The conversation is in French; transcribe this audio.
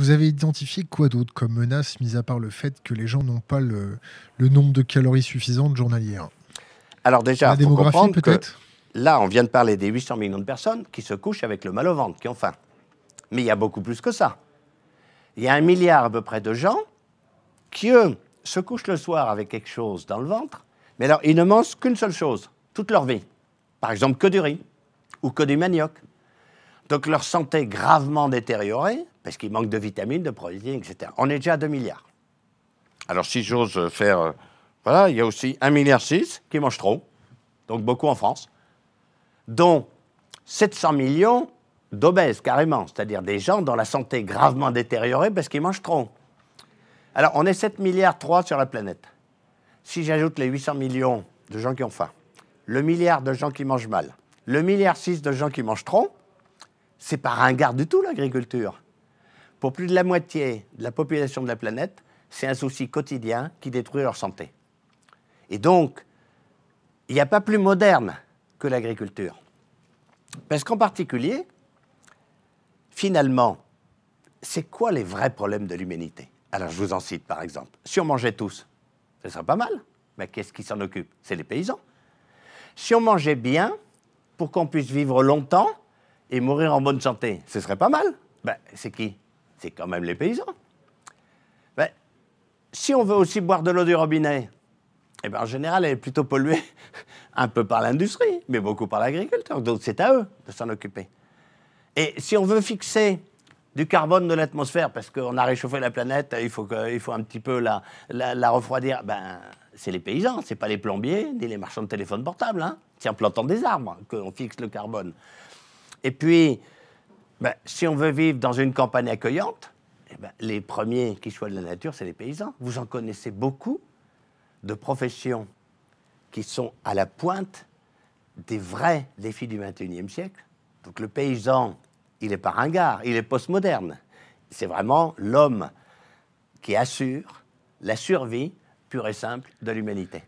Vous avez identifié quoi d'autre comme menace, mis à part le fait que les gens n'ont pas le, nombre de calories suffisantes journalières Alors déjà, la démographie peut-être Là, on vient de parler des 800 millions de personnes qui se couchent avec le mal au ventre, qui ont faim. Mais il y a beaucoup plus que ça. Il y a un milliard à peu près de gens qui, eux, se couchent le soir avec quelque chose dans le ventre, mais alors ils ne mangent qu'une seule chose, toute leur vie. Par exemple, que du riz ou que du manioc donc leur santé gravement détériorée, parce qu'ils manquent de vitamines, de protéines, etc. On est déjà à 2 milliards. Alors si j'ose faire... Euh, voilà, il y a aussi 1,6 milliard qui mangent trop, donc beaucoup en France, dont 700 millions d'obèses carrément, c'est-à-dire des gens dont la santé gravement détériorée parce qu'ils mangent trop. Alors on est 7 milliards 3 sur la planète. Si j'ajoute les 800 millions de gens qui ont faim, le milliard de gens qui mangent mal, le milliard 6 de gens qui mangent trop, c'est pas ringard du tout l'agriculture. Pour plus de la moitié de la population de la planète, c'est un souci quotidien qui détruit leur santé. Et donc, il n'y a pas plus moderne que l'agriculture. Parce qu'en particulier, finalement, c'est quoi les vrais problèmes de l'humanité Alors, je vous en cite par exemple. Si on mangeait tous, ce serait pas mal. Mais qu'est-ce qui s'en occupe C'est les paysans. Si on mangeait bien, pour qu'on puisse vivre longtemps, et mourir en bonne santé, ce serait pas mal. Ben, c'est qui C'est quand même les paysans. Ben, si on veut aussi boire de l'eau du robinet, eh ben, en général, elle est plutôt polluée un peu par l'industrie, mais beaucoup par l'agriculture, Donc c'est à eux de s'en occuper. Et si on veut fixer du carbone de l'atmosphère, parce qu'on a réchauffé la planète, il faut, faut un petit peu la, refroidir, ben, c'est les paysans, c'est pas les plombiers ni les marchands de téléphones portables. Hein. C'est en plantant des arbres qu'on fixe le carbone. Et puis, ben, si on veut vivre dans une campagne accueillante, eh ben, les premiers qui choisissent la nature, c'est les paysans. Vous en connaissez beaucoup de professions qui sont à la pointe des vrais défis du 21 siècle. Donc le paysan, il est pas ringard, il est postmoderne. C'est vraiment l'homme qui assure la survie pure et simple de l'humanité.